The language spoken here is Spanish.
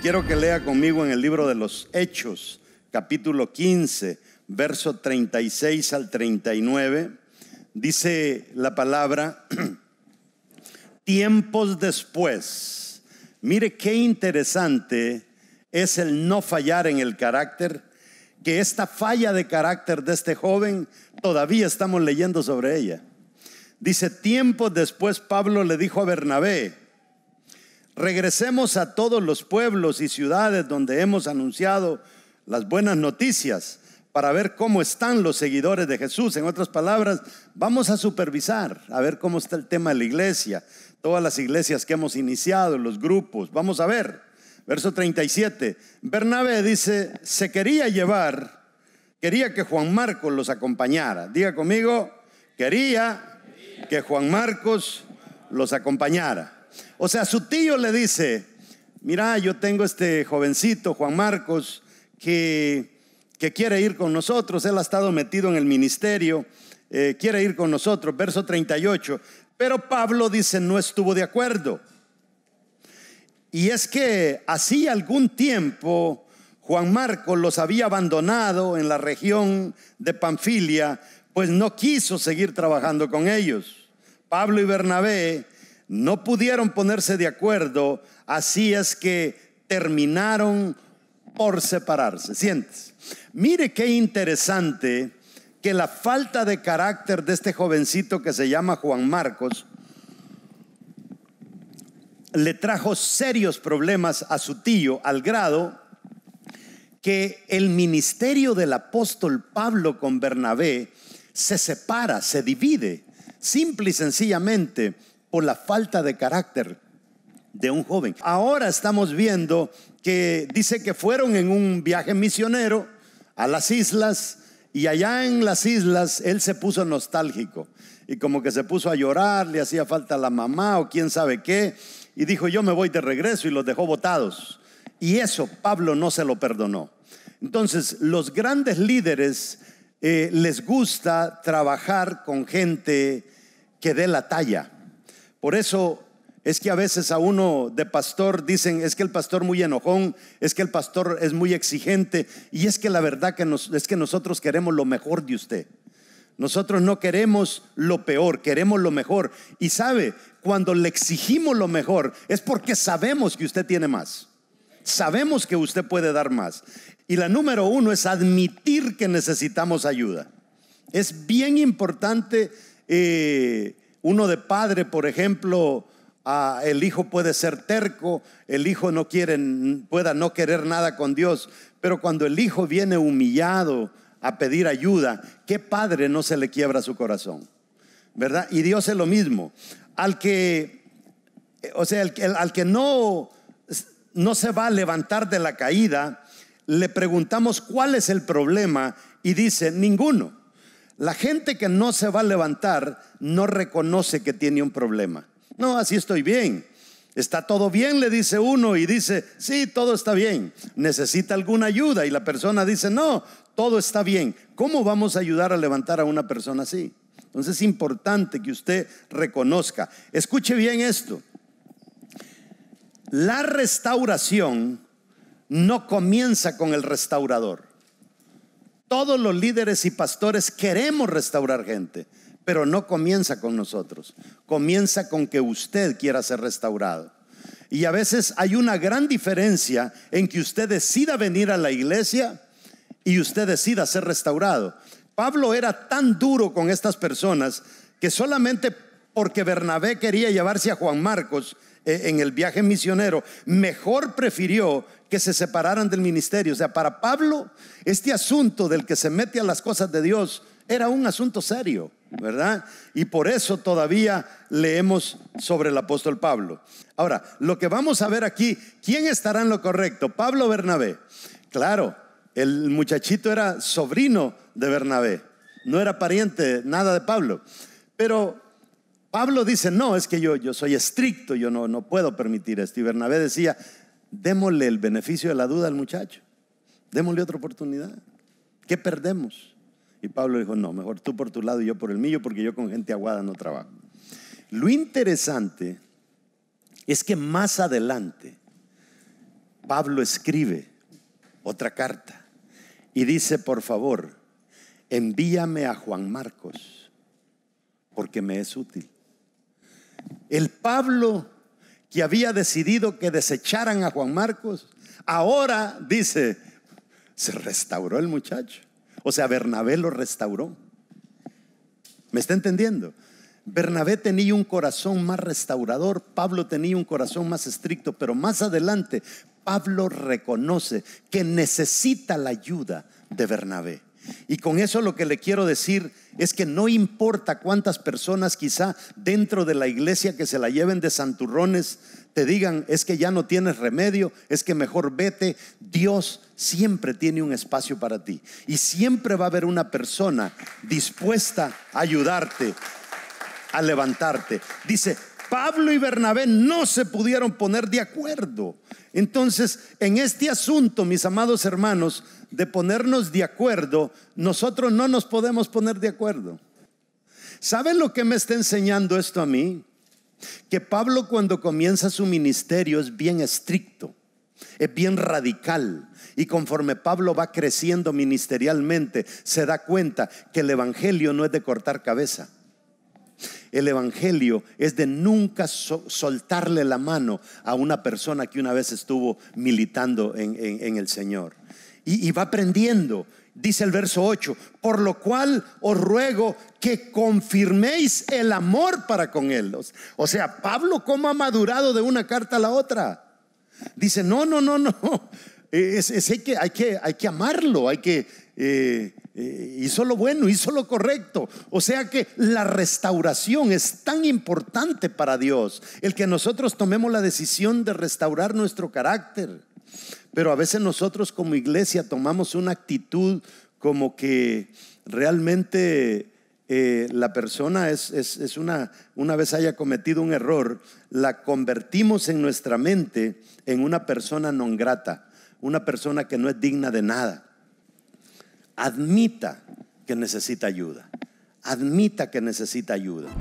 quiero que lea conmigo en el libro de los Hechos, capítulo 15, verso 36 al 39. Dice la palabra, tiempos después. Mire qué interesante es el no fallar en el carácter, que esta falla de carácter de este joven todavía estamos leyendo sobre ella. Dice, tiempos después Pablo le dijo a Bernabé, Regresemos a todos los pueblos y ciudades donde hemos anunciado las buenas noticias para ver cómo están los seguidores de Jesús. En otras palabras, vamos a supervisar, a ver cómo está el tema de la iglesia, todas las iglesias que hemos iniciado, los grupos. Vamos a ver. Verso 37. Bernabé dice, se quería llevar, quería que Juan Marcos los acompañara. Diga conmigo, quería que Juan Marcos los acompañara. O sea, su tío le dice, mira, yo tengo este jovencito, Juan Marcos, que, quiere ir con nosotros, él ha estado metido en el ministerio, eh, quiere ir con nosotros, verso 38. Pero Pablo dice, no estuvo de acuerdo. Y es que hacía algún tiempo Juan Marcos los había abandonado en la región de Panfilia, pues no quiso seguir trabajando con ellos. Pablo y Bernabé no pudieron ponerse de acuerdo, así es que terminaron por separarse. Sientes. Mire qué interesante que la falta de carácter de este jovencito que se llama Juan Marcos le trajo serios problemas a su tío al grado que el ministerio del apóstol Pablo con Bernabé se separa, se divide, simple y sencillamente la falta de carácter de un joven. Ahora estamos viendo que dice que fueron en un viaje misionero a las islas y allá en las islas él se puso nostálgico y como que se puso a llorar, le hacía falta la mamá o quién sabe qué y dijo yo me voy de regreso y los dejó votados Y eso Pablo no se lo perdonó. Entonces los grandes líderes eh, les gusta trabajar con gente que dé la talla por eso es que a veces a uno de pastor dicen, es que el pastor muy enojón, es que el pastor es muy exigente, y es que la verdad que es que nosotros queremos lo mejor de usted. Nosotros no queremos lo peor, queremos lo mejor. Y sabe, cuando le exigimos lo mejor es porque sabemos que usted tiene más. Sabemos que usted puede dar más. Y la número uno es admitir que necesitamos ayuda. Es bien importante eh, uno de padre, por ejemplo, el hijo puede ser terco, el hijo no quiere, pueda no querer nada con Dios, pero cuando el hijo viene humillado a pedir ayuda, ¿qué padre no se le quiebra su corazón? ¿Verdad? Y Dios es lo mismo. Al que, o sea, al que no, no se va a levantar de la caída, le preguntamos cuál es el problema y dice, ninguno. La gente que no se va a levantar no reconoce que tiene un problema. No, así estoy bien. Está todo bien, le dice uno y dice, sí, todo está bien. Necesita alguna ayuda y la persona dice, no, todo está bien. ¿Cómo vamos a ayudar a levantar a una persona así? Entonces es importante que usted reconozca. Escuche bien esto. La restauración no comienza con el restaurador. Todos los líderes y pastores queremos restaurar gente, pero no comienza con nosotros. Comienza con que usted quiera ser restaurado. Y a veces hay una gran diferencia en que usted decida venir a la iglesia y usted decida ser restaurado. Pablo era tan duro con estas personas que solamente porque Bernabé quería llevarse a Juan Marcos eh, en el viaje misionero, mejor prefirió que se separaran del ministerio. O sea, para Pablo, este asunto del que se mete a las cosas de Dios era un asunto serio, ¿verdad? Y por eso todavía leemos sobre el apóstol Pablo. Ahora, lo que vamos a ver aquí, ¿quién estará en lo correcto? Pablo Bernabé. Claro, el muchachito era sobrino de Bernabé, no era pariente, nada de Pablo. Pero Pablo dice, no, es que yo, yo soy estricto, yo no, no puedo permitir esto. Y Bernabé decía, démosle el beneficio de la duda al muchacho, démosle otra oportunidad. ¿Qué perdemos? Y Pablo dijo, no, mejor tú por tu lado y yo por el mío, porque yo con gente aguada no trabajo. Lo interesante es que más adelante Pablo escribe otra carta y dice, por favor, envíame a Juan Marcos, porque me es útil. El Pablo que había decidido que desecharan a Juan Marcos, ahora dice, se restauró el muchacho. O sea, Bernabé lo restauró. ¿Me está entendiendo? Bernabé tenía un corazón más restaurador, Pablo tenía un corazón más estricto, pero más adelante Pablo reconoce que necesita la ayuda de Bernabé. Y con eso lo que le quiero decir es que no importa cuántas personas quizá dentro de la iglesia que se la lleven de santurrones te digan, es que ya no tienes remedio, es que mejor vete, Dios siempre tiene un espacio para ti. Y siempre va a haber una persona dispuesta a ayudarte, a levantarte. Dice, Pablo y Bernabé no se pudieron poner de acuerdo. Entonces, en este asunto, mis amados hermanos, de ponernos de acuerdo, nosotros no nos podemos poner de acuerdo. ¿Saben lo que me está enseñando esto a mí? Que Pablo cuando comienza su ministerio es bien estricto, es bien radical. Y conforme Pablo va creciendo ministerialmente, se da cuenta que el Evangelio no es de cortar cabeza. El Evangelio es de nunca soltarle la mano a una persona que una vez estuvo militando en, el Señor y, va aprendiendo. Dice el verso 8, por lo cual os ruego que confirméis el amor para con ellos. O sea, Pablo, ¿cómo ha madurado de una carta a la otra? Dice, no, no, no, no. hay, que, hay, que, hay que amarlo, hay que... Eh, eh, hizo lo bueno, hizo lo correcto. O sea que la restauración es tan importante para Dios, el que nosotros tomemos la decisión de restaurar nuestro carácter. Pero a veces nosotros como iglesia tomamos una actitud como que realmente eh, la persona es, es, una, una vez haya cometido un error, la convertimos en nuestra mente en una persona non grata, una persona que no es digna de nada. Admita que necesita ayuda, admita que necesita ayuda.